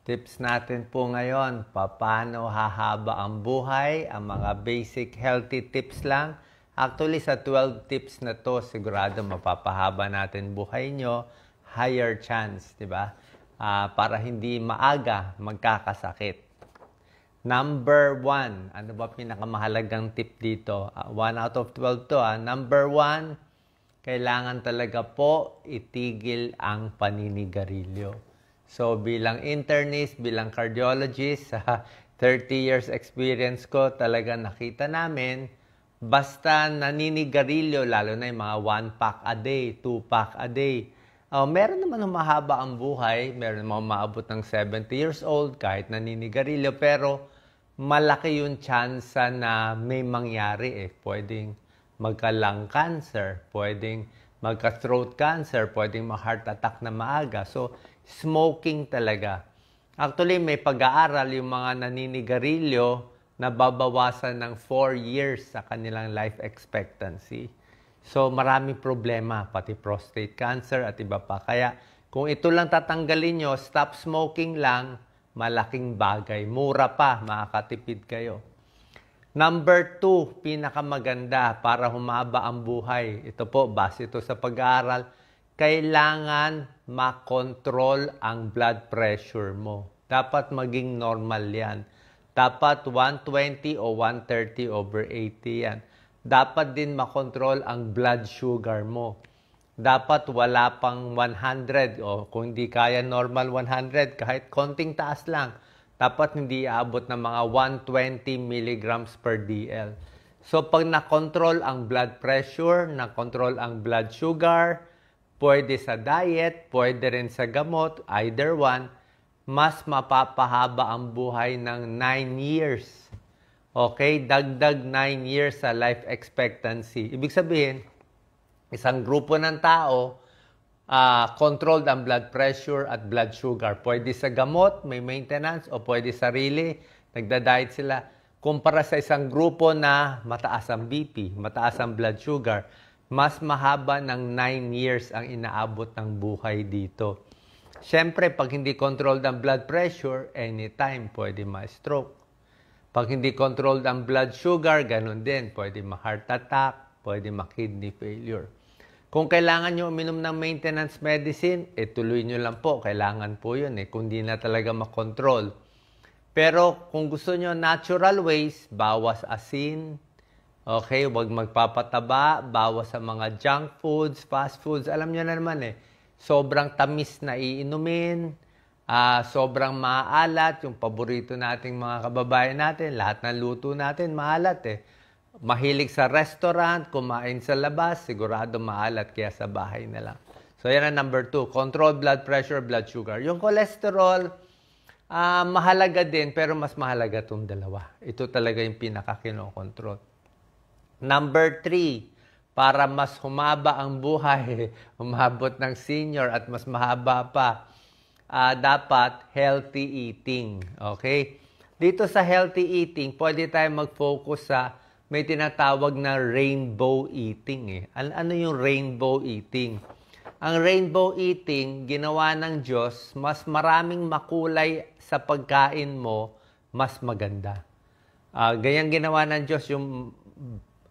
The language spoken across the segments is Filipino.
Tips natin po ngayon, paano hahaba ang buhay, ang mga basic healthy tips lang. Actually, sa 12 tips na to, sigurado mapapahaba natin buhay nyo. Higher chance, di ba? Uh, para hindi maaga magkakasakit. Number one, ano ba pinakamahalagang tip dito? Uh, one out of 12 to. ah. Number one, kailangan talaga po itigil ang paninigarilyo So bilang internist, bilang cardiologist, sa 30 years experience ko, talaga nakita namin, basta naninigarilyo, lalo na yung mga 1 pack a day, 2 pack a day. Uh, meron naman humahaba ang buhay, meron naman maabot ng 70 years old kahit naninigarilyo, pero malaki yung chance na may mangyari eh. Pwedeng magka-lung cancer, pwedeng magka-throat cancer, pwedeng ma-heart attack na maaga. So, smoking talaga. Actually, may pag-aaral yung mga naninigarilyo na babawasan ng 4 years sa kanilang life expectancy. So, maraming problema, pati prostate cancer at iba pa. Kaya, kung ito lang tatanggalin nyo, stop smoking lang, malaking bagay. Mura pa, makakatipid kayo. Number two, pinakamaganda para humaba ang buhay. Ito po, base ito sa pag-aaral kailangan makontrol ang blood pressure mo. Dapat maging normal yan. Dapat 120 o 130 over 80 yan. Dapat din makontrol ang blood sugar mo. Dapat wala pang 100 o kung hindi kaya normal 100, kahit konting taas lang. Dapat hindi aabot ng mga 120 mg per DL. So pag nakontrol ang blood pressure, nakontrol ang blood sugar, pwede sa diet, pwede rin sa gamot, either one, mas mapapahaba ang buhay ng 9 years. Okay? Dagdag 9 years sa life expectancy. Ibig sabihin, isang grupo ng tao, uh, controlled ang blood pressure at blood sugar. Pwede sa gamot, may maintenance, o pwede sarili, nagda-diet sila. Kumpara sa isang grupo na mataas ang BP, mataas ang blood sugar, mas mahaba ng 9 years ang inaabot ng buhay dito. Siyempre, pag hindi controlled ang blood pressure, anytime pwede ma-stroke. Pag hindi controlled ang blood sugar, ganun din. Pwede ma-heart attack, pwede ma-kidney failure. Kung kailangan nyo uminom ng maintenance medicine, eh tuloy nyo lang po. Kailangan po yun eh, kung di na talaga makontrol. Pero kung gusto nyo natural ways, bawas asin, Okay, wag magpapataba, bawas sa mga junk foods, fast foods. Alam nyo na naman eh, sobrang tamis na iinumin, uh, sobrang maalat, yung paborito nating mga kababayan natin, lahat ng luto natin, maalat eh. Mahilig sa restaurant, kumain sa labas, sigurado maalat, kaya sa bahay na lang. So yan ang number two, control blood pressure, blood sugar. Yung cholesterol, uh, mahalaga din, pero mas mahalaga itong dalawa. Ito talaga yung pinaka kinokontrol. Number three, para mas humaba ang buhay, umabot ng senior at mas mahaba pa, uh, dapat healthy eating. Okay? Dito sa healthy eating, pwede tayong mag-focus sa may tinatawag na rainbow eating. Eh. Ano, ano yung rainbow eating? Ang rainbow eating, ginawa ng Diyos, mas maraming makulay sa pagkain mo, mas maganda. Uh, gayang ginawa ng Diyos yung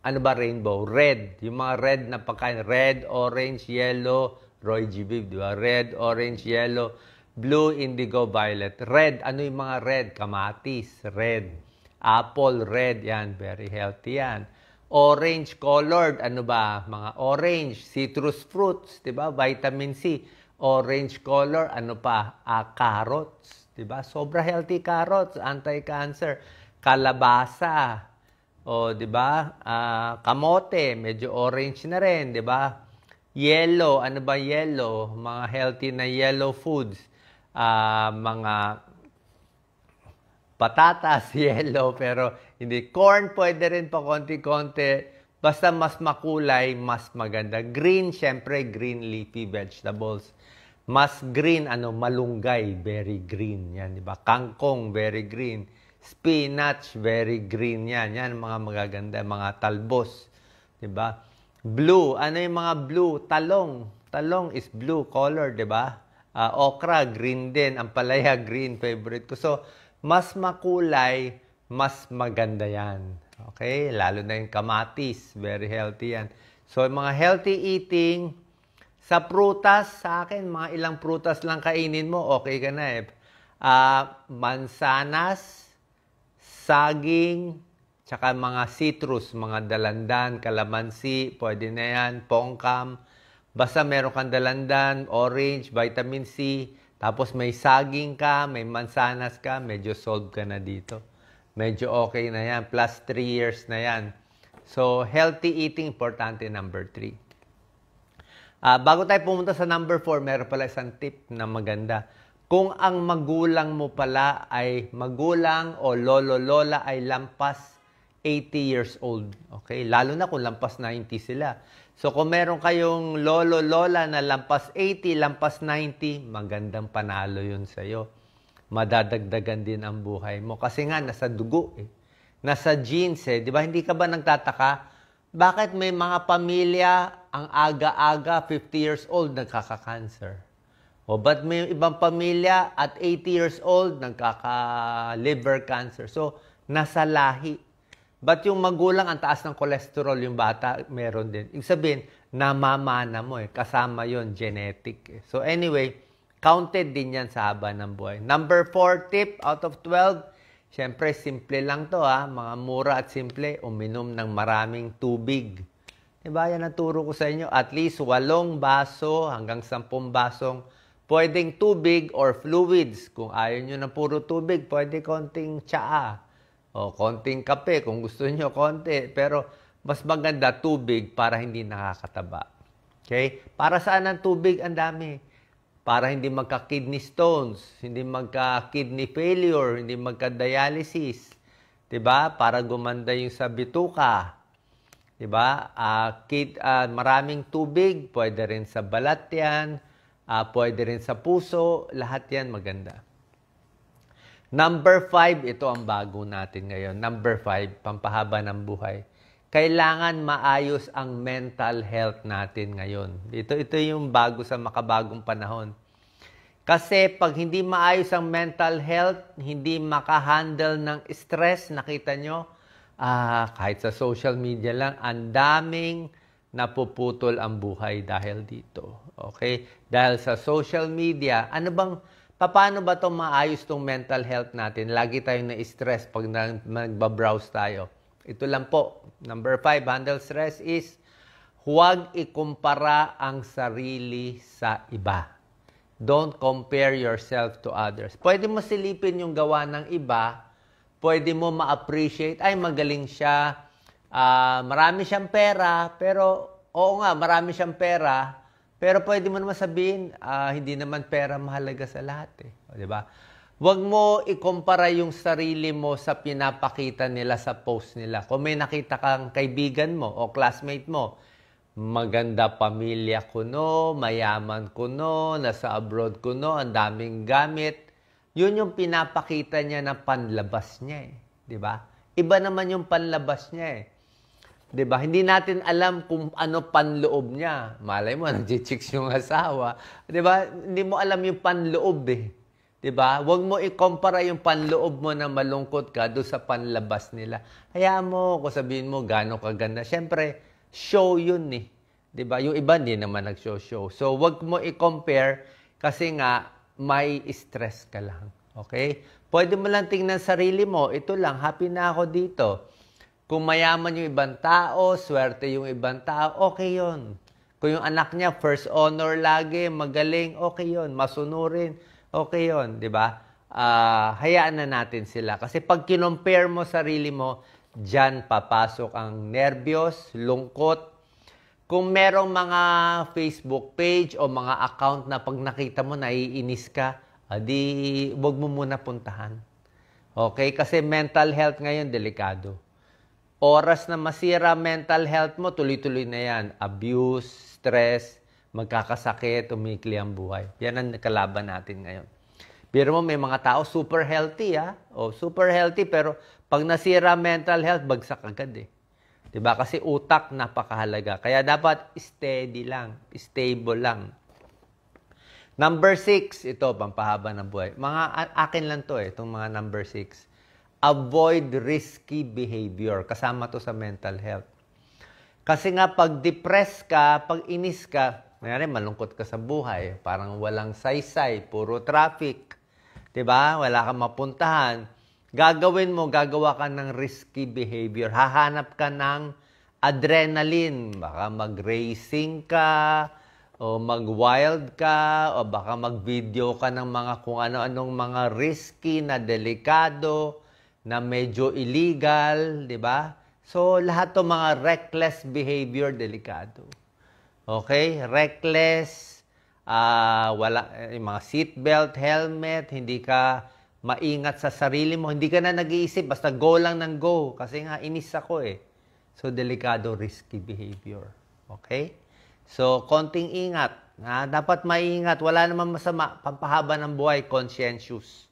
ano ba rainbow? Red. Yung mga red na pagkain. Red, orange, yellow. Roy G. Biv, di ba? Red, orange, yellow. Blue, indigo, violet. Red. Ano yung mga red? Kamatis. Red. Apple, red. Yan. Very healthy yan. Orange colored. Ano ba? Mga orange. Citrus fruits. Di ba? Vitamin C. Orange color. Ano pa? Uh, carrots. Di ba? Sobra healthy carrots. Anti-cancer. Kalabasa o, di ba? Uh, kamote, medyo orange na rin, di ba? Yellow, ano ba yellow? Mga healthy na yellow foods. Uh, mga patatas, yellow, pero hindi. Corn, pwede rin pa konti-konti. Basta mas makulay, mas maganda. Green, syempre, green leafy vegetables. Mas green, ano, malunggay, very green. Yan, di ba? Kangkong, very green Spinach, very green yan. Yan mga magaganda, mga talbos. di ba? Blue, ano yung mga blue? Talong. Talong is blue color, di ba? Uh, okra, green din. ang palaya green, favorite ko. So, mas makulay, mas maganda yan. Okay? Lalo na yung kamatis, very healthy yan. So, yung mga healthy eating, sa prutas, sa akin, mga ilang prutas lang kainin mo, okay ka na eh. Uh, mansanas, saging, tsaka mga citrus, mga dalandan, kalamansi, pwede na yan, pongkam. Basta meron kang dalandan, orange, vitamin C, tapos may saging ka, may mansanas ka, medyo solve ka na dito. Medyo okay na yan, plus 3 years na yan. So, healthy eating, importante number 3. Uh, ah, bago tayo pumunta sa number 4, meron pala isang tip na maganda kung ang magulang mo pala ay magulang o lolo-lola ay lampas 80 years old. Okay? Lalo na kung lampas 90 sila. So kung meron kayong lolo-lola na lampas 80, lampas 90, magandang panalo yun sa'yo. Madadagdagan din ang buhay mo. Kasi nga, nasa dugo eh. Nasa genes eh. Di ba? Hindi ka ba nagtataka? Bakit may mga pamilya ang aga-aga 50 years old nagkaka-cancer? O ba't may ibang pamilya at 80 years old, nagkaka-liver cancer. So, nasa lahi. Ba't yung magulang ang taas ng kolesterol yung bata, meron din. Ibig sabihin, namamana mo eh. Kasama yon genetic. Eh. So anyway, counted din yan sa haba ng buhay. Number 4 tip out of 12, Siyempre, simple lang to ha. Mga mura at simple, uminom ng maraming tubig. Diba? Yan ang turo ko sa inyo. At least walong baso hanggang sampung basong Pwedeng tubig or fluids. Kung ayaw nyo na puro tubig, pwede konting tsaa. O konting kape kung gusto nyo konti. Pero mas maganda tubig para hindi nakakataba. Okay? Para saan ang tubig? Ang dami. Para hindi magka-kidney stones, hindi magka-kidney failure, hindi magka-dialysis. 'Di ba? Para gumanda yung sa bituka. 'Di ba? Uh, ah, kid, uh, maraming tubig, pwede rin sa balat 'yan uh, pwede rin sa puso, lahat yan maganda. Number five, ito ang bago natin ngayon. Number five, pampahaba ng buhay. Kailangan maayos ang mental health natin ngayon. Ito, ito yung bago sa makabagong panahon. Kasi pag hindi maayos ang mental health, hindi makahandle ng stress, nakita nyo, ah, kahit sa social media lang, ang daming napuputol ang buhay dahil dito. Okay? Dahil sa social media, ano bang, paano ba to maayos tong mental health natin? Lagi tayong na-stress pag nagbabrowse tayo. Ito lang po. Number five, handle stress is huwag ikumpara ang sarili sa iba. Don't compare yourself to others. Pwede mo silipin yung gawa ng iba. Pwede mo ma-appreciate, ay magaling siya, uh, marami siyang pera, pero oo nga, marami siyang pera, pero pwede mo naman sabihin, uh, hindi naman pera mahalaga sa lahat eh. O, di ba? Huwag mo ikumpara yung sarili mo sa pinapakita nila sa post nila. Kung may nakita kang kaibigan mo o classmate mo, maganda pamilya ko no, mayaman ko no, nasa abroad ko no, ang daming gamit. Yun yung pinapakita niya na panlabas niya eh. Di ba? Iba naman yung panlabas niya eh. 'Di ba? Hindi natin alam kung ano panloob niya. Malay mo nagchi-chicks yung asawa, 'di ba? Hindi mo alam yung panloob eh. 'Di ba? Huwag mo ikumpara yung panloob mo na malungkot ka do sa panlabas nila. Kaya mo ko sabihin mo gaano kaganda. Syempre, show 'yun eh. 'Di ba? Yung iba din naman nag-show-show. So, huwag mo i-compare kasi nga may stress ka lang. Okay? Pwede mo lang tingnan sarili mo, ito lang, happy na ako dito. Kung mayaman yung ibang tao, swerte yung ibang tao, okay yon. Kung yung anak niya, first honor lagi, magaling, okay yon. Masunurin, okay yon. di ba? Diba? Uh, hayaan na natin sila. Kasi pag kinompare mo sarili mo, dyan papasok ang nervyos, lungkot. Kung merong mga Facebook page o mga account na pag nakita mo, naiinis ka, adi, ah, wag mo muna puntahan. Okay? Kasi mental health ngayon, delikado oras na masira mental health mo, tuloy-tuloy na yan. Abuse, stress, magkakasakit, umikli ang buhay. Yan ang kalaban natin ngayon. Pero mo, may mga tao super healthy, ha? O, super healthy, pero pag nasira mental health, bagsak agad, eh. ba diba? Kasi utak, napakahalaga. Kaya dapat steady lang, stable lang. Number six, ito, pampahaba ng buhay. Mga, akin lang to, eh, itong mga number six avoid risky behavior. Kasama to sa mental health. Kasi nga, pag depressed ka, pag inis ka, mayroon, malungkot ka sa buhay. Parang walang saysay, puro traffic. ba? Diba? Wala kang mapuntahan. Gagawin mo, gagawa ka ng risky behavior. Hahanap ka ng adrenaline. Baka mag-racing ka, o mag-wild ka, o baka mag-video ka ng mga kung ano-anong mga risky na delikado na medyo illegal, di ba? So, lahat to mga reckless behavior, delikado. Okay? Reckless, uh, wala, eh, yung mga seatbelt, helmet, hindi ka maingat sa sarili mo. Hindi ka na nag-iisip, basta go lang ng go. Kasi nga, inis ako eh. So, delikado, risky behavior. Okay? So, konting ingat. Ha? Dapat maingat. Wala namang masama. Pampahaba ng buhay, conscientious.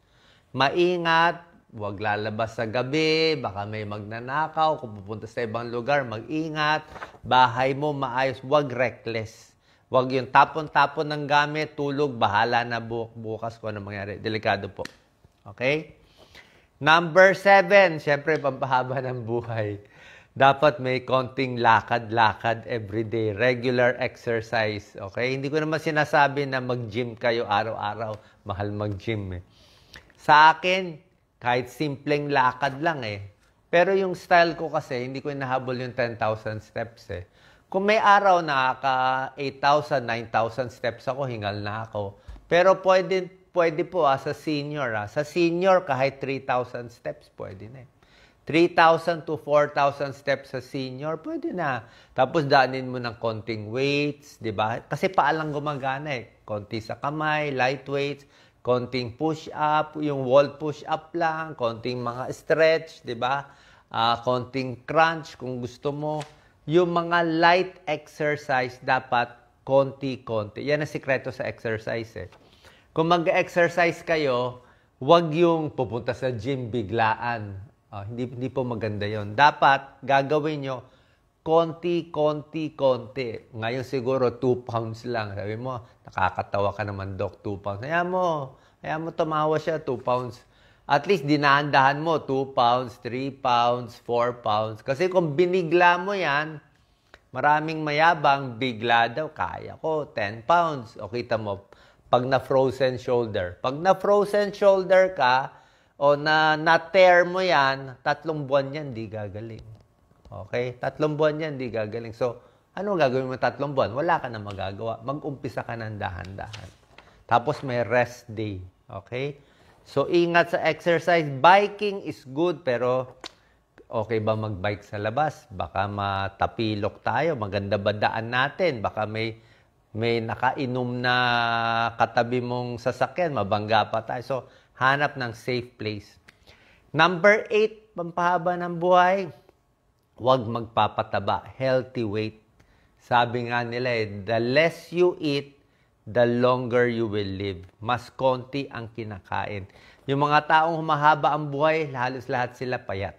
Maingat, Huwag lalabas sa gabi, baka may magnanakaw, kung pupunta sa ibang lugar, mag-ingat. Bahay mo maayos, huwag reckless. Huwag yung tapon-tapon ng gamit, tulog, bahala na bu- bukas ko ano mangyari. Delikado po. Okay? Number seven, syempre pampahaba ng buhay. Dapat may konting lakad-lakad everyday, regular exercise. Okay? Hindi ko naman sinasabi na mag-gym kayo araw-araw. Mahal mag-gym eh. Sa akin, kahit simpleng lakad lang eh. Pero yung style ko kasi, hindi ko inahabol yung 10,000 steps eh. Kung may araw na ka 8,000, 9,000 steps ako, hingal na ako. Pero pwede, pwede po ah, sa senior. Ah. Sa senior, kahit 3,000 steps, pwede na eh. 3,000 to 4,000 steps sa senior, pwede na. Tapos daanin mo ng konting weights, di ba? Kasi paalang gumagana eh. Konti sa kamay, light weights konting push-up, yung wall push-up lang, konting mga stretch, di ba? Uh, konting crunch kung gusto mo. Yung mga light exercise dapat konti-konti. Yan ang sikreto sa exercise eh. Kung mag-exercise kayo, wag yung pupunta sa gym biglaan. Uh, hindi, hindi po maganda yon Dapat gagawin nyo konti, konti, konti. Ngayon siguro 2 pounds lang. Sabi mo, nakakatawa ka naman, Doc, 2 pounds. Kaya mo, kaya mo tumawa siya, 2 pounds. At least dinahandahan mo, 2 pounds, 3 pounds, 4 pounds. Kasi kung binigla mo yan, maraming mayabang, bigla daw, kaya ko, 10 pounds. O kita mo, pag na-frozen shoulder. Pag na-frozen shoulder ka, o na na-tear mo yan, tatlong buwan yan, di gagaling. Okay? Tatlong buwan yan, di gagaling. So, ano gagawin mo tatlong buwan? Wala ka na magagawa. Mag-umpisa ka ng dahan-dahan. Tapos may rest day. Okay? So, ingat sa exercise. Biking is good, pero okay ba magbike sa labas? Baka matapilok tayo. Maganda ba daan natin? Baka may may nakainom na katabi mong sasakyan, mabangga pa tayo. So, hanap ng safe place. Number eight, pampahaba ng buhay. Huwag magpapataba. Healthy weight. Sabi nga nila eh, the less you eat, the longer you will live. Mas konti ang kinakain. Yung mga taong humahaba ang buhay, halos lahat sila payat.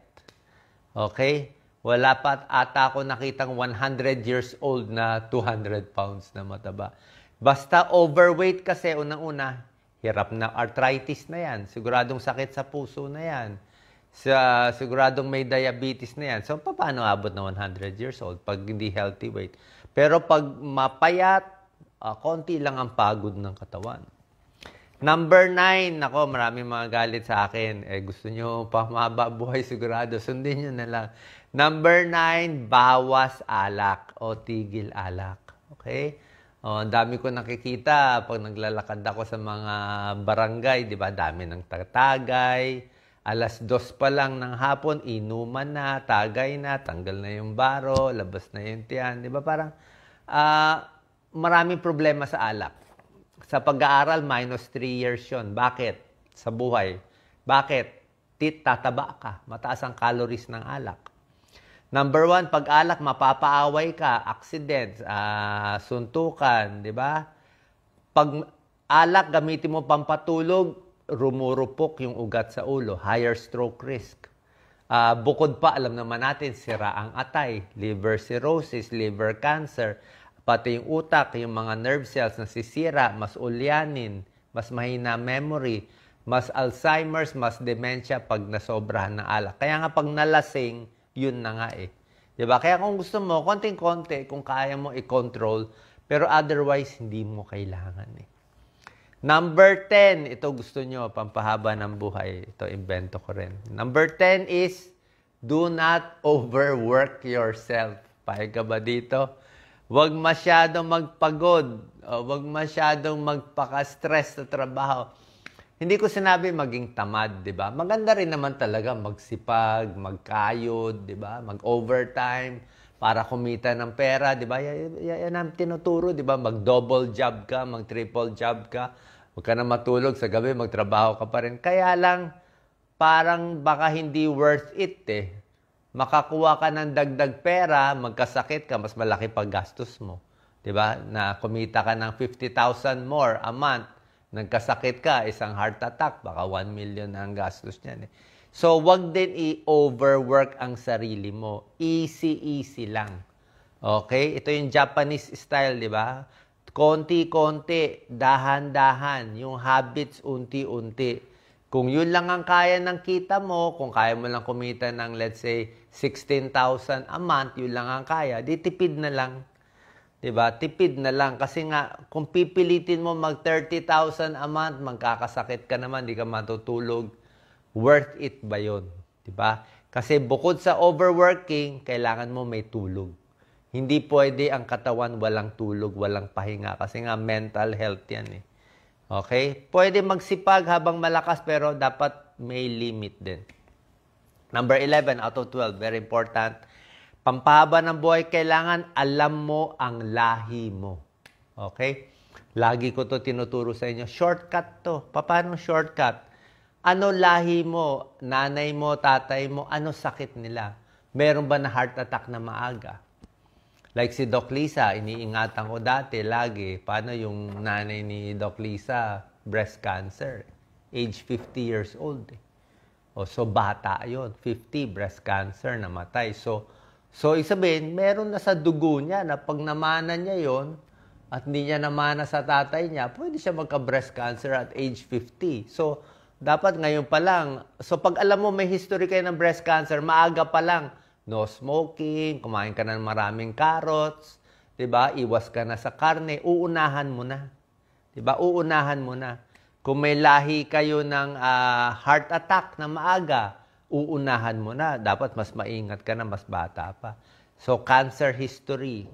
Okay? Wala pa ata ako nakitang 100 years old na 200 pounds na mataba. Basta overweight kasi, unang-una, hirap na arthritis na yan. Siguradong sakit sa puso na yan sa siguradong may diabetes na yan. So, paano abot na 100 years old pag hindi healthy weight? Pero pag mapayat, uh, konti lang ang pagod ng katawan. Number nine, ako, marami mga galit sa akin. Eh, gusto nyo pa buhay sigurado, sundin nyo na lang. Number nine, bawas alak o tigil alak. Okay? Oh, ang dami ko nakikita pag naglalakad ako sa mga barangay, di ba? Dami ng tatagay, Alas dos pa lang ng hapon, inuman na, tagay na, tanggal na yung baro, labas na yung tiyan. Di ba parang uh, maraming problema sa alak. Sa pag-aaral, minus 3 years yon. Bakit? Sa buhay. Bakit? Tit, tataba ka. Mataas ang calories ng alak. Number one, pag alak, mapapaaway ka, accidents, uh, suntukan, di ba? Pag alak, gamitin mo pampatulog, rumurupok yung ugat sa ulo, higher stroke risk. Uh, bukod pa, alam naman natin, sira ang atay, liver cirrhosis, liver cancer, pati yung utak, yung mga nerve cells na sisira, mas ulyanin, mas mahina memory, mas Alzheimer's, mas dementia pag nasobrahan ng alak. Kaya nga pag nalasing, yun na nga eh. Diba? Kaya kung gusto mo, konting-konti, kung kaya mo i-control, pero otherwise, hindi mo kailangan eh. Number 10, ito gusto nyo, pampahaba ng buhay. Ito, invento ko rin. Number 10 is, do not overwork yourself. Pahig ka ba dito? Huwag masyadong magpagod. Huwag masyadong magpaka-stress sa trabaho. Hindi ko sinabi maging tamad, di ba? Maganda rin naman talaga magsipag, magkayod, di ba? Mag-overtime para kumita ng pera, di ba? Yan ang tinuturo, di ba? Mag-double job ka, mag-triple job ka, huwag ka na matulog sa gabi, magtrabaho ka pa rin. Kaya lang, parang baka hindi worth it eh. Makakuha ka ng dagdag pera, magkasakit ka, mas malaki pag gastos mo. Di ba? Na kumita ka ng 50,000 more a month, nagkasakit ka, isang heart attack, baka 1 million ang gastos niyan eh. So, wag din i-overwork ang sarili mo. Easy-easy lang. Okay? Ito yung Japanese style, di ba? Konti-konti, dahan-dahan. Yung habits, unti-unti. Kung yun lang ang kaya ng kita mo, kung kaya mo lang kumita ng, let's say, 16,000 a month, yun lang ang kaya, di tipid na lang. 'di ba? Tipid na lang kasi nga kung pipilitin mo mag 30,000 a month, magkakasakit ka naman, di ka matutulog worth it ba 'yon? 'Di ba? Kasi bukod sa overworking, kailangan mo may tulog. Hindi pwede ang katawan walang tulog, walang pahinga. Kasi nga mental health yan eh. Okay? Pwede magsipag habang malakas pero dapat may limit din. Number 11 out of 12, very important. Pampahaba ng buhay, kailangan alam mo ang lahi mo. Okay? Lagi ko to tinuturo sa inyo. Shortcut to. Paano shortcut? ano lahi mo, nanay mo, tatay mo, ano sakit nila. Meron ba na heart attack na maaga? Like si Doc Lisa, iniingatan ko dati lagi, paano yung nanay ni Doc Lisa, breast cancer. Age 50 years old. Eh. O, so bata yon 50, breast cancer, namatay. So, so isabihin, meron na sa dugo niya na pag namana niya yon at hindi niya namana sa tatay niya, pwede siya magka-breast cancer at age 50. So, dapat ngayon pa lang. So pag alam mo may history kayo ng breast cancer, maaga pa lang, no smoking, kumain ka na ng maraming carrots, 'di ba? Iwas ka na sa karne, uunahan mo na. 'Di ba? Uunahan mo na. Kung may lahi kayo ng uh, heart attack na maaga, uunahan mo na. Dapat mas maingat ka na mas bata pa. So cancer history,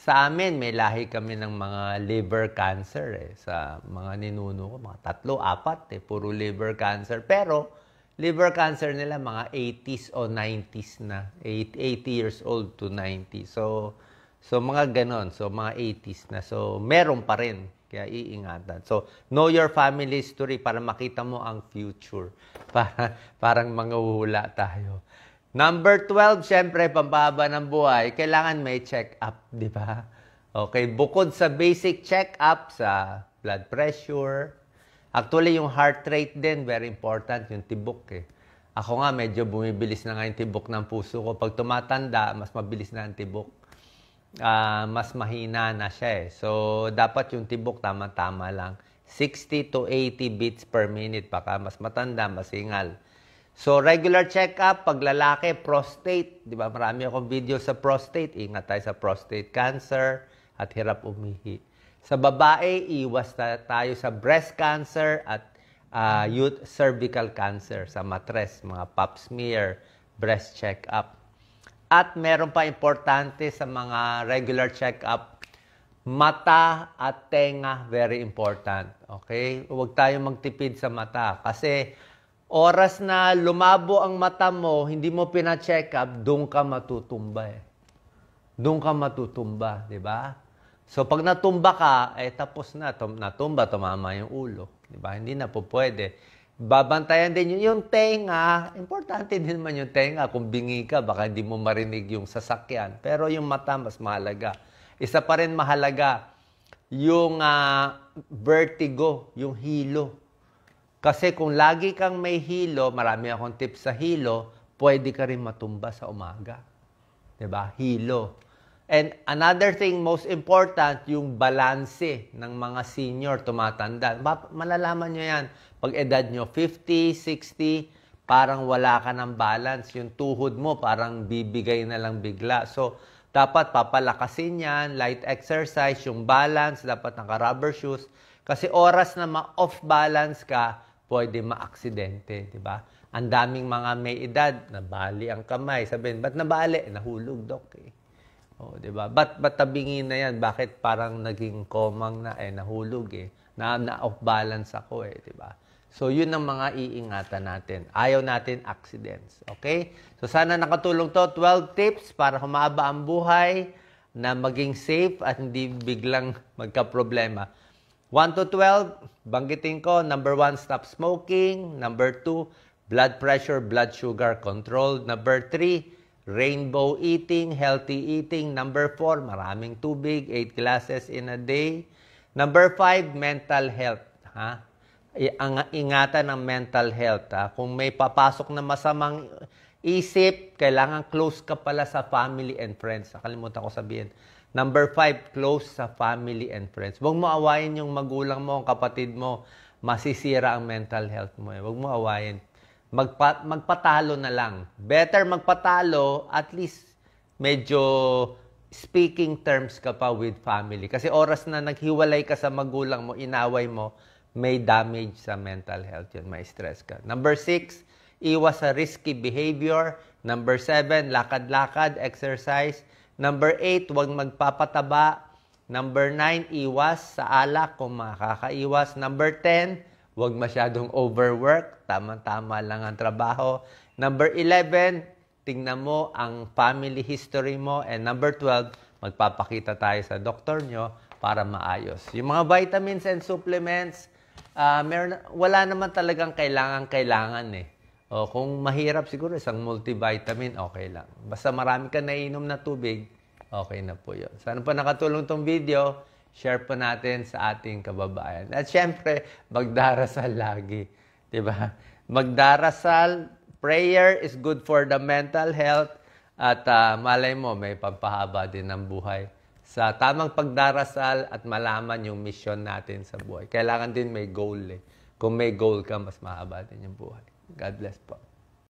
sa amin, may lahi kami ng mga liver cancer eh. Sa mga ninuno ko, mga tatlo, apat eh, puro liver cancer. Pero, liver cancer nila mga 80s o 90s na. 80 years old to 90. So, so mga ganon. So, mga 80s na. So, meron pa rin. Kaya iingatan. So, know your family history para makita mo ang future. Para, parang mga manguhula tayo. Number 12, syempre, pampahaba ng buhay, kailangan may check-up, di ba? Okay, bukod sa basic check-up sa blood pressure, actually yung heart rate din, very important yung tibok eh. Ako nga, medyo bumibilis na nga yung tibok ng puso ko. Pag tumatanda, mas mabilis na ang tibok. Uh, mas mahina na siya eh. So, dapat yung tibok tama-tama lang. 60 to 80 beats per minute. Baka mas matanda, mas hingal So, regular check-up, paglalaki, prostate. Di ba? Marami akong video sa prostate. Ingat tayo sa prostate cancer at hirap umihi. Sa babae, iwas na tayo sa breast cancer at uh, youth cervical cancer, sa matres, mga pap smear, breast check-up. At meron pa importante sa mga regular check-up, mata at tenga, very important. Okay? Huwag tayong magtipid sa mata kasi oras na lumabo ang mata mo, hindi mo pina-check up, doon ka matutumba eh. Doon ka matutumba, di ba? So pag natumba ka, eh tapos na, tum- natumba, tumama yung ulo. Di ba? Hindi na po pwede. Babantayan din yun. Yung tenga, importante din man yung tenga. Kung bingi ka, baka hindi mo marinig yung sasakyan. Pero yung mata, mas mahalaga. Isa pa rin mahalaga, yung uh, vertigo, yung hilo. Kasi kung lagi kang may hilo, marami akong tips sa hilo, pwede ka rin matumba sa umaga. ba? Diba? Hilo. And another thing, most important, yung balanse ng mga senior tumatanda. Malalaman nyo yan. Pag edad nyo, 50, 60, parang wala ka ng balance. Yung tuhod mo, parang bibigay na lang bigla. So, dapat papalakasin yan, light exercise, yung balance, dapat naka-rubber shoes. Kasi oras na ma-off balance ka, pwede maaksidente, di ba? Ang daming mga may edad, nabali ang kamay. Sabihin, ba't nabali? Nahulog, dok. Eh. Oh, 'di ba? But but tabingin na 'yan. Bakit parang naging komang na eh nahulog eh. Na, na off balance ako eh, 'di ba? So 'yun ang mga iingatan natin. Ayaw natin accidents, okay? So sana nakatulong to 12 tips para humaba ang buhay na maging safe at hindi biglang magka-problema. 1 to 12, banggitin ko, number 1, stop smoking. Number 2, blood pressure, blood sugar control. Number 3, rainbow eating, healthy eating. Number 4, maraming tubig, 8 glasses in a day. Number 5, mental health. Ha? ang ingatan ng mental health. Ha? Kung may papasok na masamang isip, kailangan close ka pala sa family and friends. Nakalimutan ko sabihin. Number five, close sa family and friends. Huwag mo awayin yung magulang mo, ang kapatid mo. Masisira ang mental health mo. Eh. Huwag mo awayin. Magpa- magpatalo na lang. Better magpatalo, at least medyo speaking terms ka pa with family. Kasi oras na naghiwalay ka sa magulang mo, inaway mo, may damage sa mental health yun. May stress ka. Number six, iwas sa risky behavior. Number seven, lakad-lakad, exercise. Number 8, huwag magpapataba. Number 9, iwas sa alak kung makakaiwas. Number 10, huwag masyadong overwork. Tama-tama lang ang trabaho. Number 11, tingnan mo ang family history mo. And number 12, magpapakita tayo sa doktor nyo para maayos. Yung mga vitamins and supplements, uh, meron, wala naman talagang kailangan-kailangan eh. O kung mahirap siguro isang multivitamin, okay lang. Basta marami ka nainom na tubig, okay na po yun. Sana po nakatulong tong video. Share po natin sa ating kababayan. At syempre, magdarasal lagi. ba? Diba? Magdarasal, prayer is good for the mental health. At uh, malay mo, may pampahaba din ng buhay sa tamang pagdarasal at malaman yung mission natin sa buhay. Kailangan din may goal eh. Kung may goal ka, mas mahaba din yung buhay. God bless po.